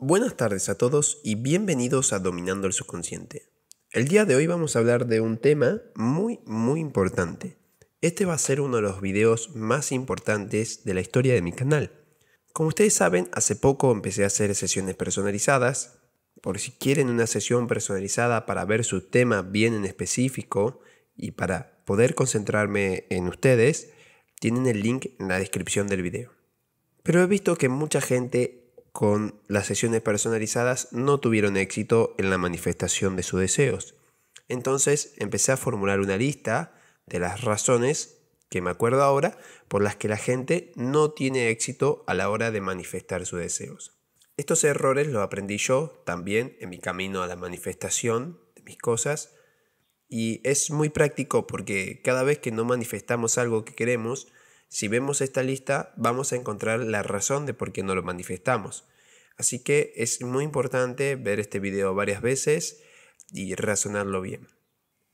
Buenas tardes a todos y bienvenidos a Dominando el Subconsciente. El día de hoy vamos a hablar de un tema muy, muy importante. Este va a ser uno de los videos más importantes de la historia de mi canal. Como ustedes saben, hace poco empecé a hacer sesiones personalizadas. Por si quieren una sesión personalizada para ver su tema bien en específico y para poder concentrarme en ustedes, tienen el link en la descripción del video. Pero he visto que mucha gente con las sesiones personalizadas no tuvieron éxito en la manifestación de sus deseos. Entonces empecé a formular una lista de las razones que me acuerdo ahora por las que la gente no tiene éxito a la hora de manifestar sus deseos. Estos errores los aprendí yo también en mi camino a la manifestación de mis cosas y es muy práctico porque cada vez que no manifestamos algo que queremos, si vemos esta lista, vamos a encontrar la razón de por qué no lo manifestamos. Así que es muy importante ver este video varias veces y razonarlo bien.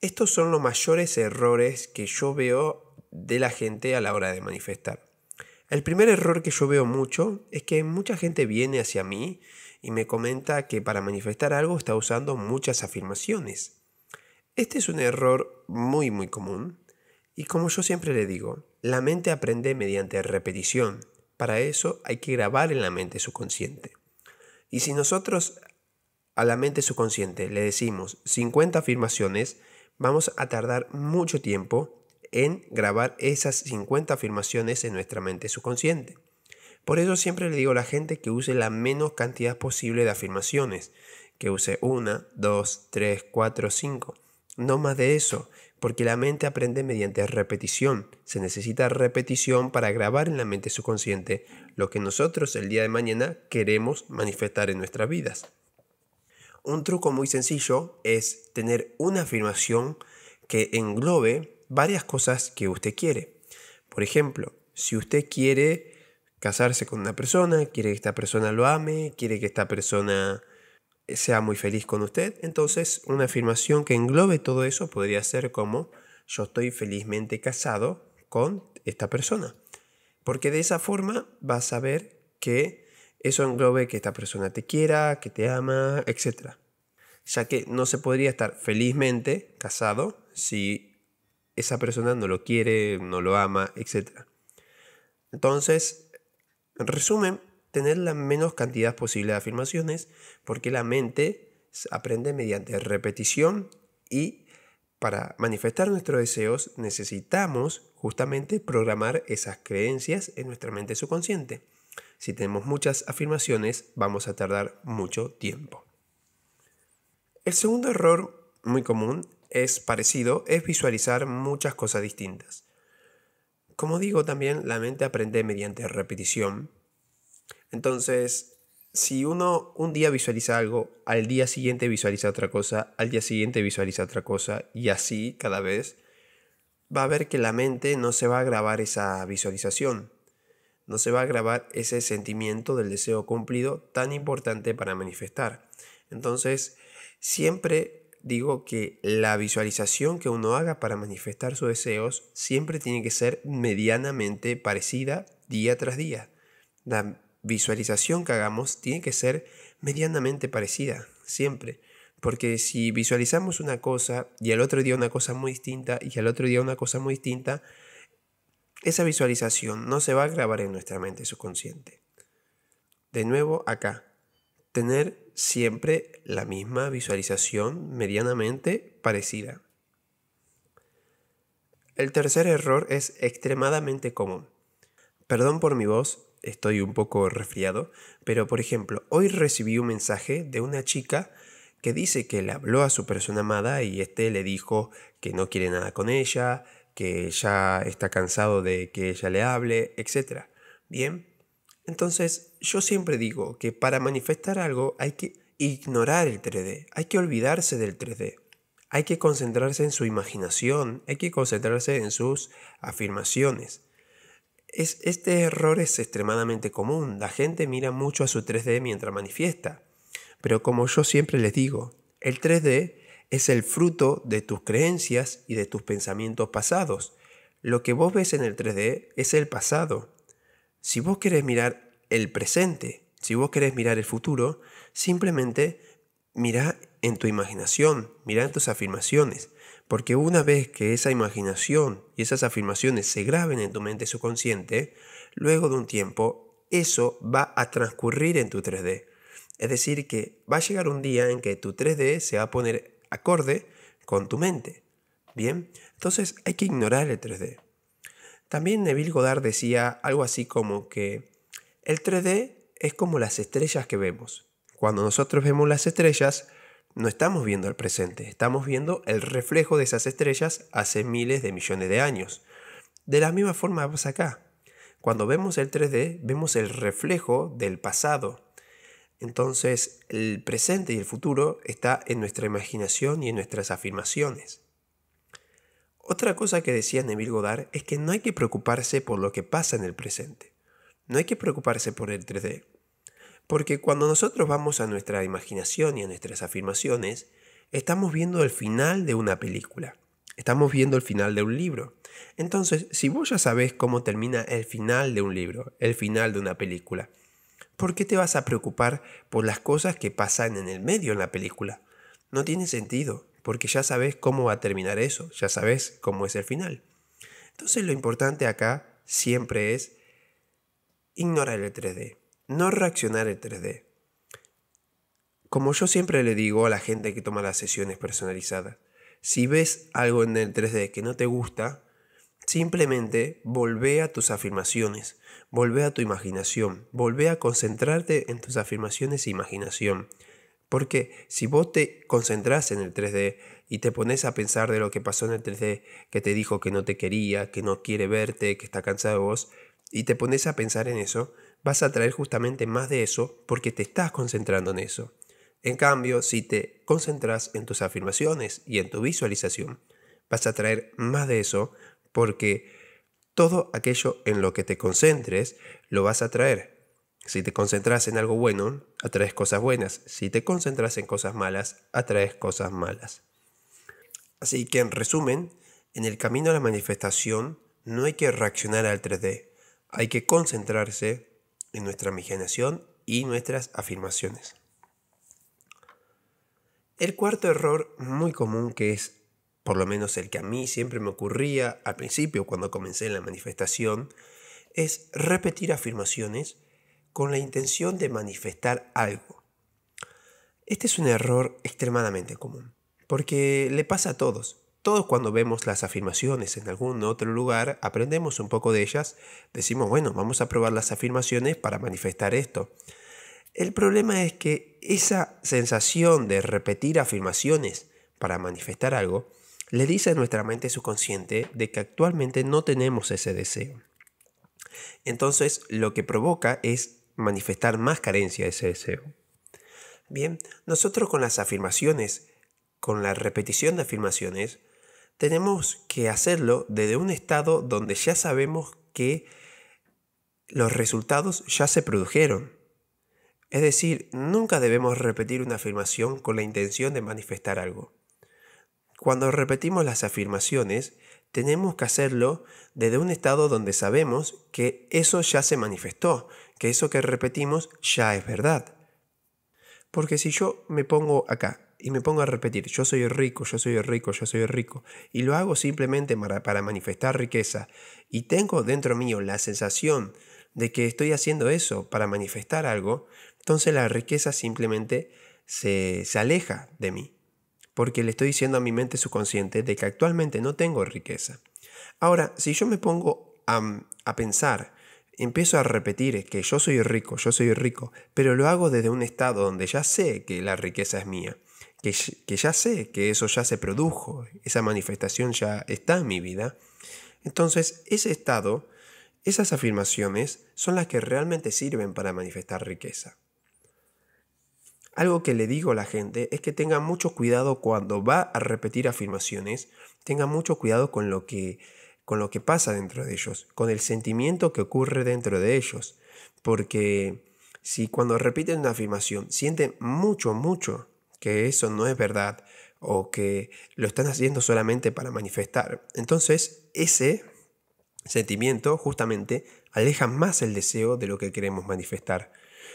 Estos son los mayores errores que yo veo de la gente a la hora de manifestar. El primer error que yo veo mucho es que mucha gente viene hacia mí y me comenta que para manifestar algo está usando muchas afirmaciones. Este es un error muy muy común y como yo siempre le digo, la mente aprende mediante repetición. Para eso hay que grabar en la mente subconsciente. Y si nosotros a la mente subconsciente le decimos 50 afirmaciones, vamos a tardar mucho tiempo en grabar esas 50 afirmaciones en nuestra mente subconsciente. Por eso siempre le digo a la gente que use la menos cantidad posible de afirmaciones, que use una, dos, tres, cuatro, cinco, no más de eso porque la mente aprende mediante repetición. Se necesita repetición para grabar en la mente subconsciente lo que nosotros el día de mañana queremos manifestar en nuestras vidas. Un truco muy sencillo es tener una afirmación que englobe varias cosas que usted quiere. Por ejemplo, si usted quiere casarse con una persona, quiere que esta persona lo ame, quiere que esta persona eh, sea muy feliz con usted. Entonces, una afirmación que englobe todo eso podría ser como yo estoy felizmente casado con esta persona. Porque de esa forma vas a ver que eso englobe que esta persona te quiera, que te ama, etcétera, Ya que no se podría estar felizmente casado si esa persona no lo quiere, no lo ama, etcétera. Entonces, en resumen, tener la menos cantidad posible de afirmaciones porque la mente aprende mediante repetición y para manifestar nuestros deseos necesitamos justamente programar esas creencias en nuestra mente subconsciente. Si tenemos muchas afirmaciones vamos a tardar mucho tiempo. El segundo error muy común es parecido, es visualizar muchas cosas distintas. Como digo también, la mente aprende mediante repetición entonces, si uno un día visualiza algo, al día siguiente visualiza otra cosa, al día siguiente visualiza otra cosa, y así cada vez, va a ver que la mente no se va a grabar esa visualización, no se va a grabar ese sentimiento del deseo cumplido tan importante para manifestar. Entonces, siempre digo que la visualización que uno haga para manifestar sus deseos siempre tiene que ser medianamente parecida día tras día visualización que hagamos tiene que ser medianamente parecida, siempre. Porque si visualizamos una cosa y el otro día una cosa muy distinta y al otro día una cosa muy distinta, esa visualización no se va a grabar en nuestra mente subconsciente. De nuevo, acá, tener siempre la misma visualización medianamente parecida. El tercer error es extremadamente común. Perdón por mi voz, estoy un poco resfriado, pero por ejemplo, hoy recibí un mensaje de una chica que dice que le habló a su persona amada y este le dijo que no quiere nada con ella, que ya está cansado de que ella le hable, etc. Bien, entonces yo siempre digo que para manifestar algo hay que ignorar el 3D, hay que olvidarse del 3D, hay que concentrarse en su imaginación, hay que concentrarse en sus afirmaciones este error es extremadamente común. La gente mira mucho a su 3D mientras manifiesta. Pero como yo siempre les digo, el 3D es el fruto de tus creencias y de tus pensamientos pasados. Lo que vos ves en el 3D es el pasado. Si vos querés mirar el presente, si vos querés mirar el futuro, simplemente mira en tu imaginación, mira en tus afirmaciones, porque una vez que esa imaginación y esas afirmaciones se graben en tu mente subconsciente, luego de un tiempo, eso va a transcurrir en tu 3D. Es decir, que va a llegar un día en que tu 3D se va a poner acorde con tu mente. Bien, entonces hay que ignorar el 3D. También Neville Goddard decía algo así como que el 3D es como las estrellas que vemos. Cuando nosotros vemos las estrellas, no estamos viendo el presente, estamos viendo el reflejo de esas estrellas hace miles de millones de años. De la misma forma pasa acá. Cuando vemos el 3D, vemos el reflejo del pasado. Entonces, el presente y el futuro está en nuestra imaginación y en nuestras afirmaciones. Otra cosa que decía Neville Goddard es que no hay que preocuparse por lo que pasa en el presente. No hay que preocuparse por el 3D. Porque cuando nosotros vamos a nuestra imaginación y a nuestras afirmaciones, estamos viendo el final de una película. Estamos viendo el final de un libro. Entonces, si vos ya sabes cómo termina el final de un libro, el final de una película, ¿por qué te vas a preocupar por las cosas que pasan en el medio en la película? No tiene sentido, porque ya sabes cómo va a terminar eso, ya sabes cómo es el final. Entonces, lo importante acá siempre es ignorar el 3D no reaccionar el 3D. Como yo siempre le digo a la gente que toma las sesiones personalizadas, si ves algo en el 3D que no te gusta, simplemente volvé a tus afirmaciones, volvé a tu imaginación, volvé a concentrarte en tus afirmaciones e imaginación. Porque si vos te concentrás en el 3D y te pones a pensar de lo que pasó en el 3D, que te dijo que no te quería, que no quiere verte, que está cansado de vos, y te pones a pensar en eso, vas a traer justamente más de eso porque te estás concentrando en eso. En cambio, si te concentras en tus afirmaciones y en tu visualización, vas a traer más de eso porque todo aquello en lo que te concentres lo vas a traer. Si te concentras en algo bueno, atraes cosas buenas. Si te concentras en cosas malas, atraes cosas malas. Así que en resumen, en el camino a la manifestación no hay que reaccionar al 3D, hay que concentrarse, en nuestra imaginación y nuestras afirmaciones. El cuarto error muy común que es, por lo menos el que a mí siempre me ocurría al principio cuando comencé la manifestación, es repetir afirmaciones con la intención de manifestar algo. Este es un error extremadamente común, porque le pasa a todos, todos cuando vemos las afirmaciones en algún otro lugar, aprendemos un poco de ellas, decimos, bueno, vamos a probar las afirmaciones para manifestar esto. El problema es que esa sensación de repetir afirmaciones para manifestar algo, le dice a nuestra mente subconsciente de que actualmente no tenemos ese deseo. Entonces lo que provoca es manifestar más carencia de ese deseo. Bien, nosotros con las afirmaciones, con la repetición de afirmaciones, tenemos que hacerlo desde un estado donde ya sabemos que los resultados ya se produjeron. Es decir, nunca debemos repetir una afirmación con la intención de manifestar algo. Cuando repetimos las afirmaciones, tenemos que hacerlo desde un estado donde sabemos que eso ya se manifestó, que eso que repetimos ya es verdad. Porque si yo me pongo acá y me pongo a repetir, yo soy rico, yo soy rico, yo soy rico, y lo hago simplemente para, manifestar riqueza, y tengo dentro mío la sensación de que estoy haciendo eso para manifestar algo, entonces la riqueza simplemente se, aleja de mí, porque le estoy diciendo a mi mente subconsciente de que actualmente no tengo riqueza. Ahora, si yo me pongo a, a pensar, empiezo a repetir que yo soy rico, yo soy rico, pero lo hago desde un estado donde ya sé que la riqueza es mía, que, ya sé que eso ya se produjo, esa manifestación ya está en mi vida, entonces ese estado, esas afirmaciones son las que realmente sirven para manifestar riqueza. Algo que le digo a la gente es que tenga mucho cuidado cuando va a repetir afirmaciones, tenga mucho cuidado con lo que con lo que pasa dentro de ellos, con el sentimiento que ocurre dentro de ellos, porque si cuando repiten una afirmación sienten mucho mucho que eso no es verdad o que lo están haciendo solamente para manifestar. Entonces, ese sentimiento justamente aleja más el deseo de lo que queremos manifestar.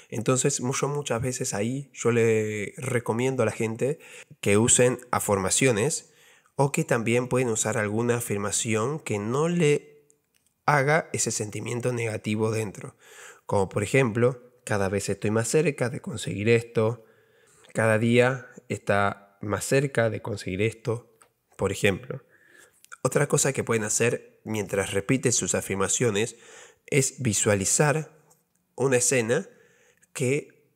Entonces, yo muchas veces ahí yo le recomiendo a la gente que usen afirmaciones o que también pueden usar alguna afirmación que no le haga ese sentimiento negativo dentro. Como por ejemplo, cada vez estoy más cerca de conseguir esto, cada día está más cerca de conseguir esto, por ejemplo. Otra cosa que pueden hacer mientras repiten sus afirmaciones es visualizar una escena que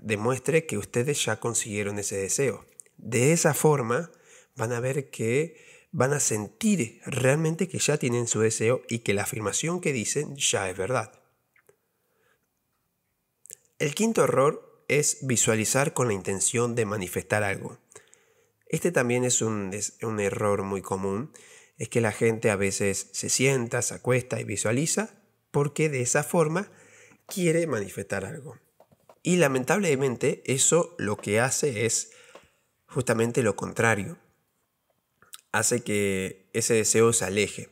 demuestre que ustedes ya consiguieron ese deseo. De esa forma van a ver que van a sentir realmente que ya tienen su deseo y que la afirmación que dicen ya es verdad. El quinto error es visualizar con la intención de manifestar algo. Este también es un, error muy común, es que la gente a veces se sienta, se acuesta y visualiza porque de esa forma quiere manifestar algo. Y lamentablemente eso lo que hace es justamente lo contrario. Hace que ese deseo se aleje.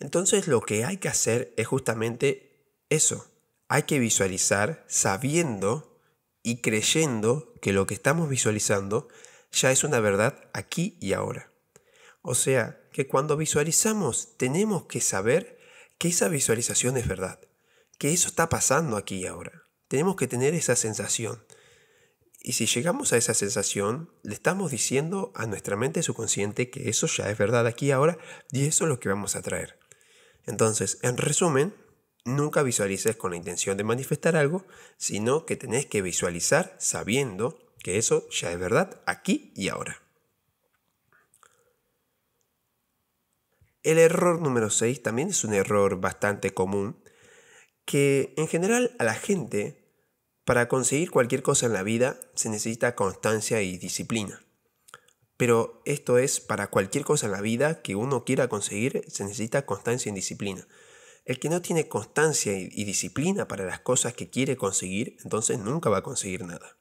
Entonces lo que hay que hacer es justamente eso. Hay que visualizar sabiendo y creyendo que lo que estamos visualizando ya es una verdad aquí y ahora. O sea, que cuando visualizamos tenemos que saber que esa visualización es verdad, que eso está pasando aquí y ahora. Tenemos que tener esa sensación. Y si llegamos a esa sensación, le estamos diciendo a nuestra mente subconsciente que eso ya es verdad aquí y ahora y eso es lo que vamos a traer. Entonces, en resumen, Nunca visualices con la intención de manifestar algo, sino que tenés que visualizar sabiendo que eso ya es verdad aquí y ahora. El error número 6 también es un error bastante común, que en general a la gente, para conseguir cualquier cosa en la vida, se necesita constancia y disciplina. Pero esto es para cualquier cosa en la vida que uno quiera conseguir, se necesita constancia y disciplina. El que no tiene constancia y, disciplina para las cosas que quiere conseguir, entonces nunca va a conseguir nada.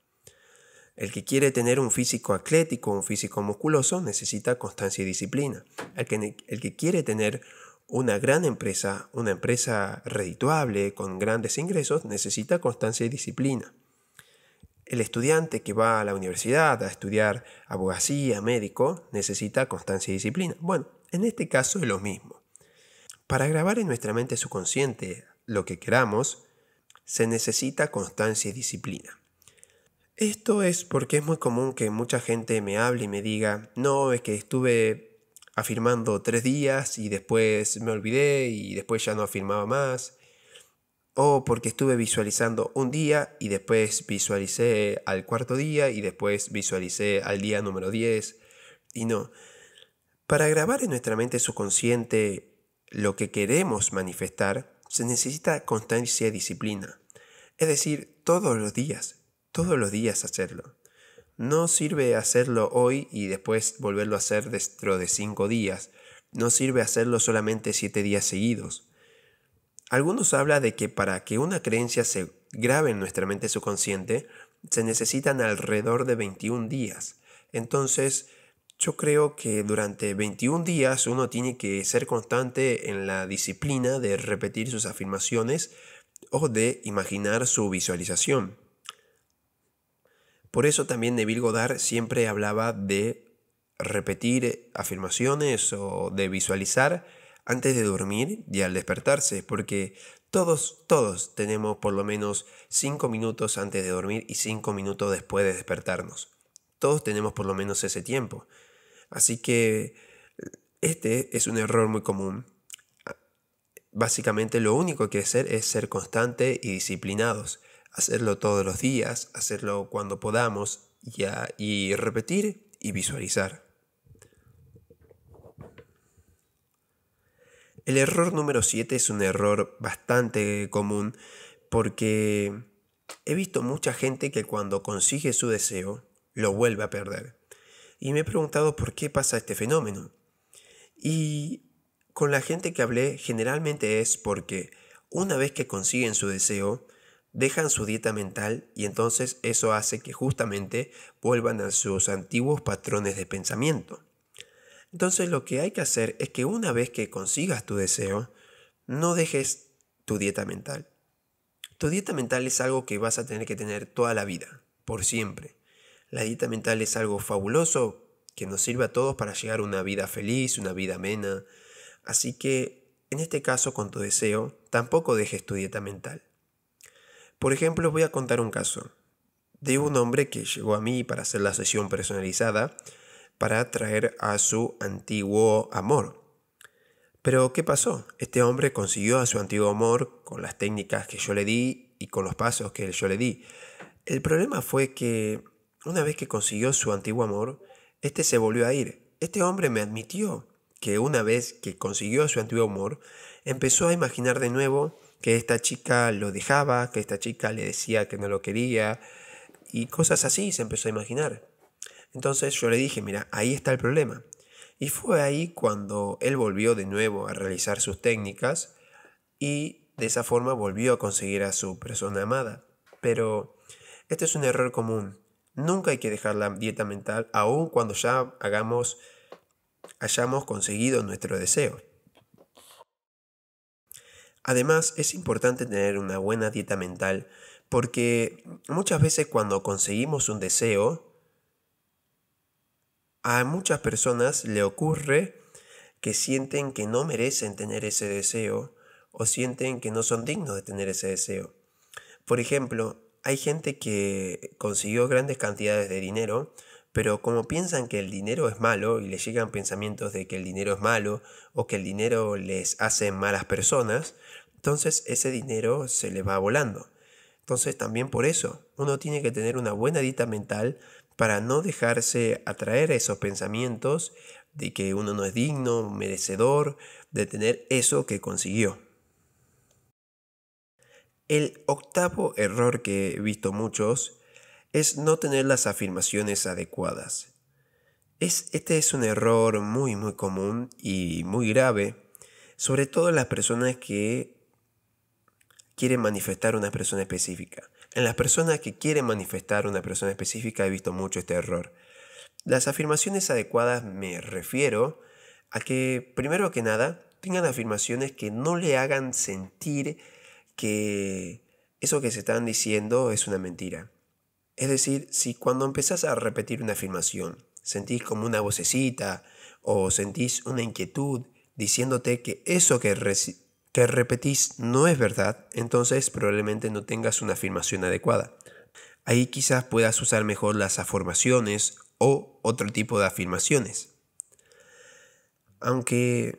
El que quiere tener un físico atlético, un físico musculoso, necesita constancia y disciplina. El que, el que quiere tener una gran empresa, una empresa redituable, con grandes ingresos, necesita constancia y disciplina. El estudiante que va a la universidad a estudiar abogacía, médico, necesita constancia y disciplina. Bueno, en este caso es lo mismo. Para grabar en nuestra mente subconsciente lo que queramos, se necesita constancia y disciplina. Esto es porque es muy común que mucha gente me hable y me diga, no, es que estuve afirmando tres días y después me olvidé y después ya no afirmaba más. O porque estuve visualizando un día y después visualicé al cuarto día y después visualicé al día número 10. Y no. Para grabar en nuestra mente subconsciente lo que queremos manifestar, se necesita constancia y disciplina. Es decir, todos los días, todos los días hacerlo. No sirve hacerlo hoy y después volverlo a hacer dentro de cinco días. No sirve hacerlo solamente siete días seguidos. Algunos hablan de que para que una creencia se grave en nuestra mente subconsciente, se necesitan alrededor de 21 días. Entonces, yo creo que durante 21 días uno tiene que ser constante en la disciplina de repetir sus afirmaciones o de imaginar su visualización. Por eso también Neville Goddard siempre hablaba de repetir afirmaciones o de visualizar antes de dormir y al despertarse, porque todos, todos tenemos por lo menos 5 minutos antes de dormir y 5 minutos después de despertarnos. Todos tenemos por lo menos ese tiempo. Así que este es un error muy común. Básicamente lo único que hay que hacer es ser constante y disciplinados. Hacerlo todos los días, hacerlo cuando podamos y, y repetir y visualizar. El error número 7 es un error bastante común porque he visto mucha gente que cuando consigue su deseo lo vuelve a perder. Y me he preguntado por qué pasa este fenómeno. Y con la gente que hablé generalmente es porque una vez que consiguen su deseo, dejan su dieta mental y entonces eso hace que justamente vuelvan a sus antiguos patrones de pensamiento. Entonces lo que hay que hacer es que una vez que consigas tu deseo, no dejes tu dieta mental. Tu dieta mental es algo que vas a tener que tener toda la vida, por siempre. La dieta mental es algo fabuloso que nos sirve a todos para llegar a una vida feliz, una vida amena. Así que, en este caso, con tu deseo, tampoco dejes tu dieta mental. Por ejemplo, voy a contar un caso de un hombre que llegó a mí para hacer la sesión personalizada para atraer a su antiguo amor. Pero, ¿qué pasó? Este hombre consiguió a su antiguo amor con las técnicas que yo le di y con los pasos que yo le di. El problema fue que una vez que consiguió su antiguo amor, este se volvió a ir. Este hombre me admitió que una vez que consiguió su antiguo amor, empezó a imaginar de nuevo que esta chica lo dejaba, que esta chica le decía que no lo quería y cosas así se empezó a imaginar. Entonces yo le dije, mira, ahí está el problema. Y fue ahí cuando él volvió de nuevo a realizar sus técnicas y de esa forma volvió a conseguir a su persona amada. Pero este es un error común. Nunca hay que dejar la dieta mental, aun cuando ya hagamos, hayamos conseguido nuestro deseo. Además, es importante tener una buena dieta mental porque muchas veces cuando conseguimos un deseo, a muchas personas le ocurre que sienten que no merecen tener ese deseo o sienten que no son dignos de tener ese deseo. Por ejemplo, hay gente que consiguió grandes cantidades de dinero, pero como piensan que el dinero es malo y les llegan pensamientos de que el dinero es malo o que el dinero les hace malas personas, entonces ese dinero se les va volando. Entonces también por eso uno tiene que tener una buena dieta mental para no dejarse atraer a esos pensamientos de que uno no es digno, merecedor de tener eso que consiguió. El octavo error que he visto muchos es no tener las afirmaciones adecuadas. Es, este es un error muy muy común y muy grave, sobre todo en las personas que quieren manifestar una persona específica. En las personas que quieren manifestar una persona específica he visto mucho este error. Las afirmaciones adecuadas me refiero a que, primero que nada, tengan afirmaciones que no le hagan sentir que eso que se están diciendo es una mentira. Es decir, si cuando empezás a repetir una afirmación sentís como una vocecita o sentís una inquietud diciéndote que eso que, que repetís no es verdad, entonces probablemente no tengas una afirmación adecuada. Ahí quizás puedas usar mejor las afirmaciones o otro tipo de afirmaciones. Aunque,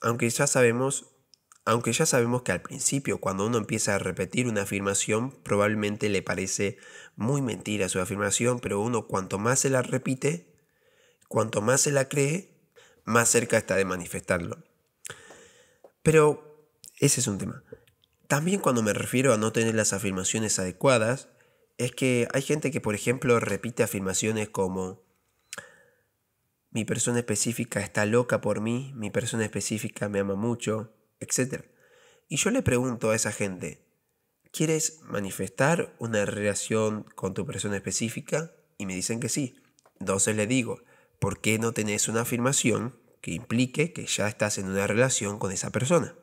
aunque ya sabemos aunque ya sabemos que al principio, cuando uno empieza a repetir una afirmación, probablemente le parece muy mentira su afirmación, pero uno cuanto más se la repite, cuanto más se la cree, más cerca está de manifestarlo. Pero ese es un tema. También cuando me refiero a no tener las afirmaciones adecuadas, es que hay gente que, por ejemplo, repite afirmaciones como mi persona específica está loca por mí, mi persona específica me ama mucho, etc. Y yo le pregunto a esa gente, ¿quieres manifestar una relación con tu persona específica? Y me dicen que sí. Entonces le digo, ¿por qué no tenés una afirmación que implique que ya estás en una relación con esa persona?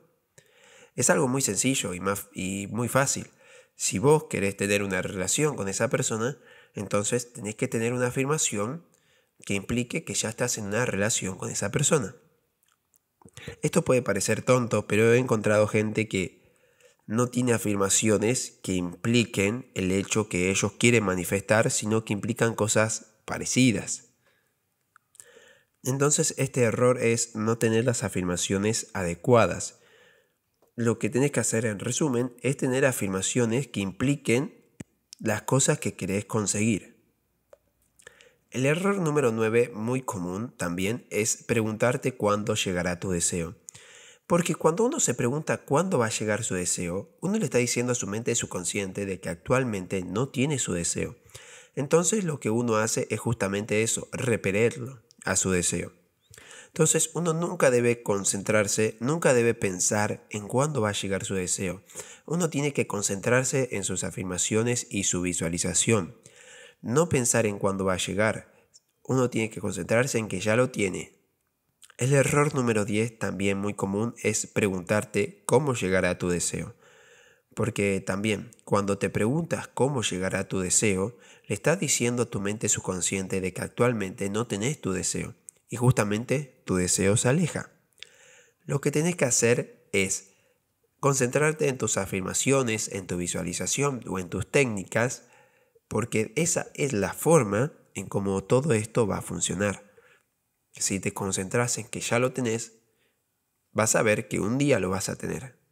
Es algo muy sencillo y, y muy fácil. Si vos querés tener una relación con esa persona, entonces tenés que tener una afirmación que implique que ya estás en una relación con esa persona. Esto puede parecer tonto, pero he encontrado gente que no tiene afirmaciones que impliquen el hecho que ellos quieren manifestar, sino que implican cosas parecidas. Entonces este error es no tener las afirmaciones adecuadas. Lo que tenés que hacer en resumen es tener afirmaciones que impliquen las cosas que querés conseguir. El error número 9, muy común también, es preguntarte cuándo llegará tu deseo. Porque cuando uno se pregunta cuándo va a llegar su deseo, uno le está diciendo a su mente subconsciente de que actualmente no tiene su deseo. Entonces lo que uno hace es justamente eso, repelerlo a su deseo. Entonces uno nunca debe concentrarse, nunca debe pensar en cuándo va a llegar su deseo. Uno tiene que concentrarse en sus afirmaciones y su visualización no pensar en cuándo va a llegar, uno tiene que concentrarse en que ya lo tiene. El error número 10 también muy común es preguntarte cómo llegará a tu deseo. Porque también, cuando te preguntas cómo llegará tu deseo, le estás diciendo a tu mente subconsciente de que actualmente no tenés tu deseo. Y justamente tu deseo se aleja. Lo que tenés que hacer es concentrarte en tus afirmaciones, en tu visualización o en tus técnicas porque esa es la forma en cómo todo esto va a funcionar. Si te concentras en que ya lo tenés, vas a ver que un día lo vas a tener.